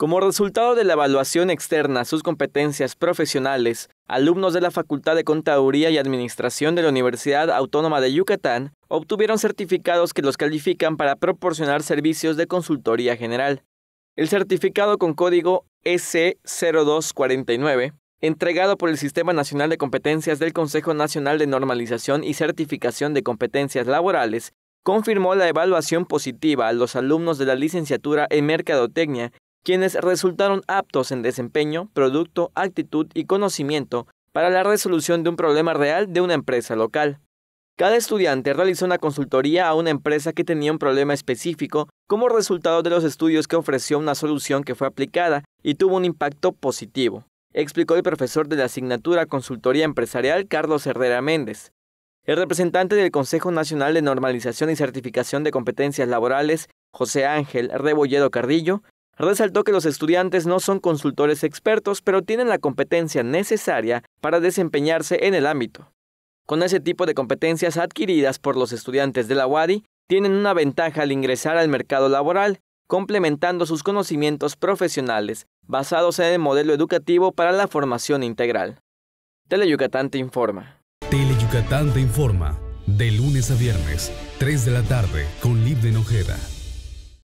Como resultado de la evaluación externa, sus competencias profesionales, alumnos de la Facultad de Contaduría y Administración de la Universidad Autónoma de Yucatán obtuvieron certificados que los califican para proporcionar servicios de consultoría general. El certificado con código sc e 0249 entregado por el Sistema Nacional de Competencias del Consejo Nacional de Normalización y Certificación de Competencias Laborales, confirmó la evaluación positiva a los alumnos de la licenciatura en Mercadotecnia quienes resultaron aptos en desempeño, producto, actitud y conocimiento para la resolución de un problema real de una empresa local. Cada estudiante realizó una consultoría a una empresa que tenía un problema específico como resultado de los estudios que ofreció una solución que fue aplicada y tuvo un impacto positivo, explicó el profesor de la asignatura Consultoría Empresarial Carlos Herrera Méndez. El representante del Consejo Nacional de Normalización y Certificación de Competencias Laborales, José Ángel Rebolledo Cardillo, resaltó que los estudiantes no son consultores expertos, pero tienen la competencia necesaria para desempeñarse en el ámbito. Con ese tipo de competencias adquiridas por los estudiantes de la UADI, tienen una ventaja al ingresar al mercado laboral, complementando sus conocimientos profesionales basados en el modelo educativo para la formación integral. Teleyucatán te informa. Teleyucatán te informa, de lunes a viernes, 3 de la tarde, con Liv de Nojeda.